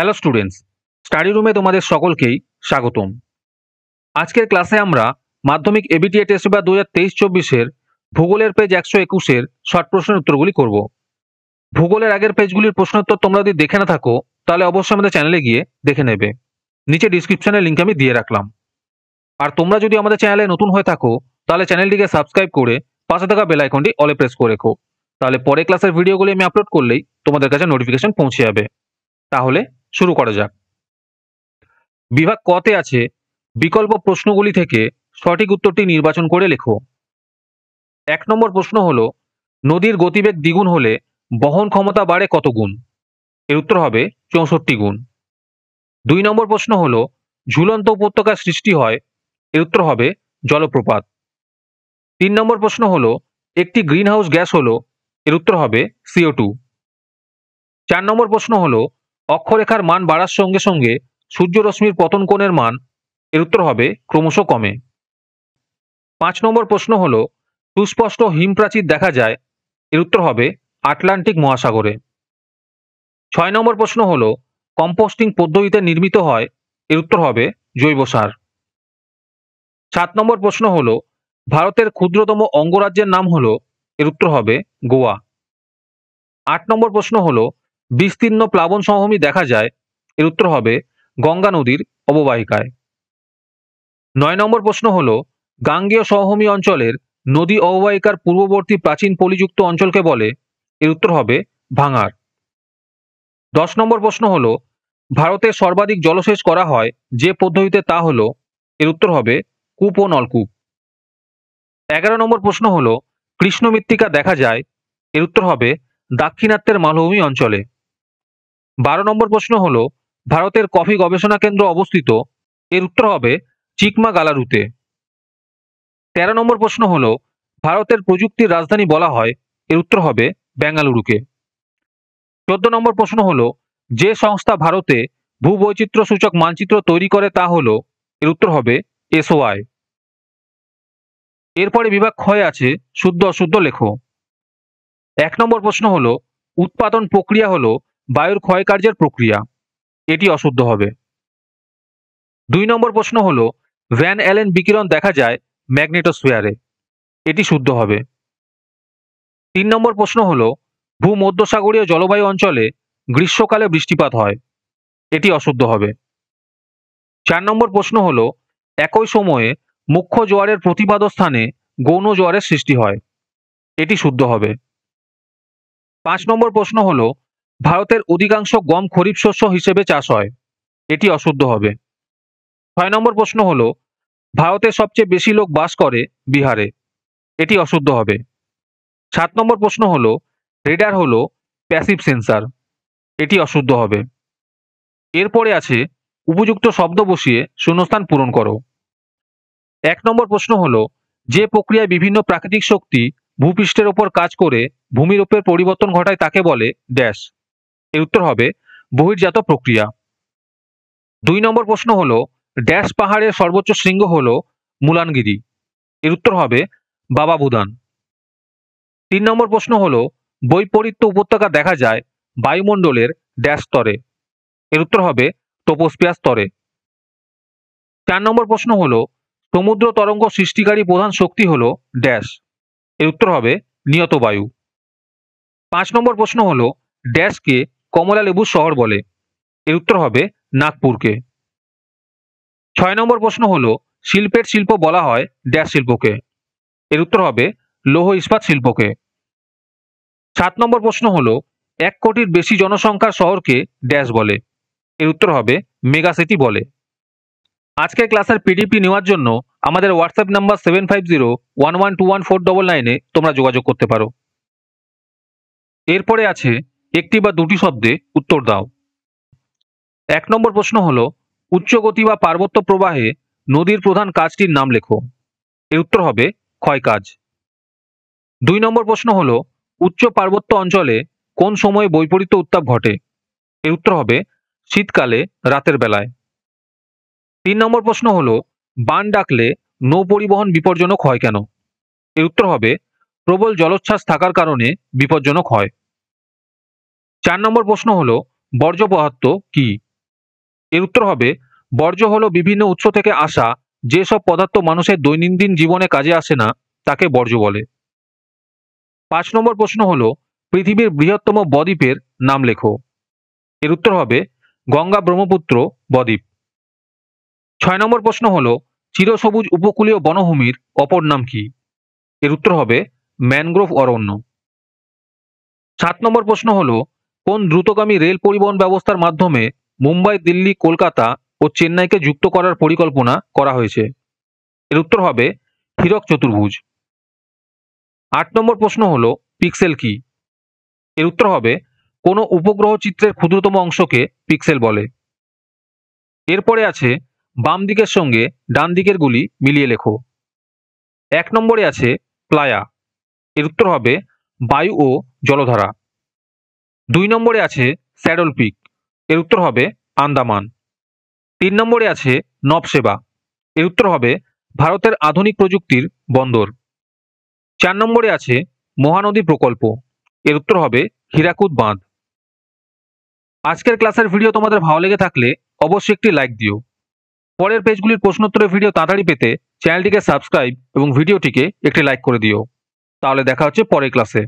hello students study রুমে তোমাদের সকলকেই স্বাগতম আজকের ক্লাসে আমরা মাধ্যমিক এবিটিএ টেস্ট বা দু হাজার তেইশ চব্বিশের ভূগোলের পেজ একশো একুশের শর্ট প্রশ্নের উত্তরগুলি করব ভূগোলের আগের পেজগুলির উত্তর তোমরা যদি দেখে না থাকো তাহলে অবশ্যই আমাদের চ্যানেলে গিয়ে দেখে নেবে নিচে ডিসক্রিপশানে লিঙ্ক আমি দিয়ে রাখলাম আর তোমরা যদি আমাদের চ্যানেলে নতুন হয়ে থাকো তাহলে চ্যানেলটিকে সাবস্ক্রাইব করে পাশে থাকা বেলাইকনটি অলে প্রেস করে রেখো তাহলে পরে ক্লাসের ভিডিওগুলি আমি আপলোড করলেই তোমাদের কাছে নোটিফিকেশন পৌঁছে যাবে তাহলে শুরু করা যাক বিভাগ কতে আছে বিকল্প প্রশ্নগুলি থেকে সঠিক উত্তরটি নির্বাচন করে লেখো এক নম্বর প্রশ্ন হল নদীর গতিবেগ দ্বিগুণ হলে বহন ক্ষমতা বাড়ে কত গুণ এর উত্তর হবে চৌষট্টি গুণ দুই নম্বর প্রশ্ন হল ঝুলন্ত উপত্যকার সৃষ্টি হয় এর উত্তর হবে জলপ্রপাত তিন নম্বর প্রশ্ন হল একটি গ্রিনহাউস গ্যাস হল এর উত্তর হবে সিও টু চার নম্বর প্রশ্ন হল অক্ষরেখার মান বাড়ার সঙ্গে সঙ্গে সূর্যরশ্মির পতন কোণের মান এর উত্তর হবে ক্রমশ কমে পাঁচ নম্বর প্রশ্ন হল সুস্পষ্ট হিমপ্রাচীর দেখা যায় এর উত্তর হবে আটলান্টিক মহাসাগরে ছয় নম্বর প্রশ্ন হল কম্পোস্টিং পদ্ধতিতে নির্মিত হয় এর উত্তর হবে জৈব সার সাত নম্বর প্রশ্ন হল ভারতের ক্ষুদ্রতম অঙ্গরাজ্যের নাম হল এর উত্তর হবে গোয়া আট নম্বর প্রশ্ন হল বিস্তীর্ণ প্লাবন সমভূমি দেখা যায় এর উত্তর হবে গঙ্গা নদীর অববাহিকায় নয় নম্বর প্রশ্ন হল গাঙ্গেয় সমভূমি অঞ্চলের নদী অববাহিকার পূর্ববর্তী প্রাচীন পলিযুক্ত অঞ্চলকে বলে এর উত্তর হবে ভাঙার দশ নম্বর প্রশ্ন হল ভারতে সর্বাধিক জলসেচ করা হয় যে পদ্ধতিতে তা হল এর উত্তর হবে কূপ ও নলকূপ এগারো নম্বর প্রশ্ন হল কৃষ্ণ মৃত্তিকা দেখা যায় এর উত্তর হবে দাক্ষিণাত্যের মালভূমি অঞ্চলে বারো নম্বর প্রশ্ন হল ভারতের কফি গবেষণা কেন্দ্র অবস্থিত এর উত্তর হবে চিকমা গালারুতে তেরো নম্বর প্রশ্ন হল ভারতের প্রযুক্তির রাজধানী বলা হয় এর উত্তর হবে বেঙ্গালুরুকে চোদ্দ নম্বর প্রশ্ন হল যে সংস্থা ভারতে ভূবৈচিত্র্য সূচক মানচিত্র তৈরি করে তা হল এর উত্তর হবে এসওআই এরপরে বিভাগ ক্ষয় আছে শুদ্ধ অশুদ্ধ লেখ এক নম্বর প্রশ্ন হল উৎপাদন প্রক্রিয়া হলো বায়ুর ক্ষয়কার্যের প্রক্রিয়া এটি অশুদ্ধ হবে দুই নম্বর প্রশ্ন হল ভ্যান অ্যালেন বিকিরণ দেখা যায় ম্যাগনেটোস্ফিয়ারে এটি শুদ্ধ হবে তিন নম্বর প্রশ্ন হল ভূমধ্যসাগরীয় জলবায়ু অঞ্চলে গ্রীষ্মকালে বৃষ্টিপাত হয় এটি অশুদ্ধ হবে চার নম্বর প্রশ্ন হল একই সময়ে মুখ্য জোয়ারের প্রতিপাদ স্থানে গৌণ জোয়ারের সৃষ্টি হয় এটি শুদ্ধ হবে পাঁচ নম্বর প্রশ্ন হল ভারতের অধিকাংশ গম খরিফ শস্য হিসেবে চাষ হয় এটি অশুদ্ধ হবে ছয় নম্বর প্রশ্ন হল ভারতের সবচেয়ে বেশি লোক বাস করে বিহারে এটি অশুদ্ধ হবে সাত নম্বর প্রশ্ন হল রেডার হল প্যাসিভ সেন্সার এটি অশুদ্ধ হবে এরপরে আছে উপযুক্ত শব্দ বসিয়ে শূন্যস্থান পূরণ করো এক নম্বর প্রশ্ন হল যে প্রক্রিয়ায় বিভিন্ন প্রাকৃতিক শক্তি ভূপৃষ্ঠের ওপর কাজ করে ভূমিরূপের পরিবর্তন ঘটায় তাকে বলে ড্যাশ এর উত্তর হবে বহির্জাত প্রক্রিয়া দুই নম্বর প্রশ্ন হলো ড্যাশ পাহাড়ের সর্বোচ্চ শৃঙ্গ হল মুলানগিরি এর উত্তর হবে বাবা বুদান তিন নম্বর প্রশ্ন হল বৈপরীত্য উপত্যকা দেখা যায় বায়ুমণ্ডলের ড্যাশ স্তরে এর উত্তর হবে তপস্পিয়া স্তরে চার নম্বর প্রশ্ন হল সমুদ্র তরঙ্গ সৃষ্টিকারী প্রধান শক্তি হল ড্যাশ এর উত্তর হবে নিয়ত বায়ু পাঁচ নম্বর প্রশ্ন হল ড্যাশকে কমলা লেবু শহর বলে এর উত্তর হবে নাগপুরকে ছয় নম্বর প্রশ্ন হল শিল্পের শিল্প বলা হয় ড্যাশ শিল্পকে এর উত্তর হবে লৌহ ইস্পাত শিল্পকে সাত নম্বর প্রশ্ন হল এক কোটির বেশি জনসংখ্যার শহরকে ড্যাশ বলে এর উত্তর হবে মেগা সিটি বলে আজকের ক্লাসের পিডিপি নেওয়ার জন্য আমাদের WhatsApp number seven five zero one one two one four double নাইনে তোমরা যোগাযোগ করতে পারো এরপরে আছে একটি বা দুটি শব্দে উত্তর দাও এক নম্বর প্রশ্ন হল উচ্চ গতি বা পার্বত্য প্রবাহে নদীর প্রধান কাজটির নাম লেখো এর উত্তর হবে ক্ষয় কাজ দুই নম্বর প্রশ্ন হল উচ্চ পার্বত্য অঞ্চলে কোন সময়ে বৈপরীত্য উত্তাপ ঘটে এর উত্তর হবে শীতকালে রাতের বেলায় তিন নম্বর প্রশ্ন হল বান ডাকলে নৌ পরিবহন বিপজ্জনক হয় কেন এর উত্তর হবে প্রবল জলোচ্ছ্বাস থাকার কারণে বিপজ্জনক হয় চার নম্বর প্রশ্ন হলো বর্জ্য পদার্থ কি এর উত্তর হবে বর্জ্য হলো বিভিন্ন উৎস থেকে আসা যেসব পদার্থ মানুষের দৈনন্দিন জীবনে কাজে আসে না তাকে বর্জ্য বলে পাঁচ নম্বর প্রশ্ন হলো পৃথিবীর বৃহত্তম বদ্বীপের নাম লেখো এর উত্তর হবে গঙ্গা ব্রহ্মপুত্র বদ্বীপ ছয় নম্বর প্রশ্ন হল চিরসবুজ উপকূলীয় বনভূমির অপর নাম কি এর উত্তর হবে ম্যানগ্রোভ অরণ্য সাত নম্বর প্রশ্ন হলো কোন দ্রুতগামী রেল পরিবহন ব্যবস্থার মাধ্যমে মুম্বাই দিল্লি কলকাতা ও চেন্নাইকে যুক্ত করার পরিকল্পনা করা হয়েছে এর উত্তর হবে হীরক চতুর্ভুজ আট নম্বর প্রশ্ন হল পিক্সেল কি এর উত্তর হবে কোনো উপগ্রহ চিত্রের ক্ষুদ্রতম অংশকে পিক্সেল বলে এরপরে আছে বাম দিকের সঙ্গে ডান দিকের গুলি মিলিয়ে লেখো এক নম্বরে আছে প্লায়া এর উত্তর হবে বায়ু ও জলধারা দুই নম্বরে আছে স্যাডল পিক এর উত্তর হবে আন্দামান তিন নম্বরে আছে নবসেবা এর উত্তর হবে ভারতের আধুনিক প্রযুক্তির বন্দর চার নম্বরে আছে মহানদী প্রকল্প এর উত্তর হবে হীরাকুদ বাঁধ আজকের ক্লাসের ভিডিও তোমাদের ভালো লেগে থাকলে অবশ্যই একটি লাইক দিও পরের পেজগুলির প্রশ্নোত্তরের ভিডিও তাড়াতাড়ি পেতে চ্যানেলটিকে সাবস্ক্রাইব এবং ভিডিওটিকে একটি লাইক করে দিও তাহলে দেখা হচ্ছে পরের ক্লাসে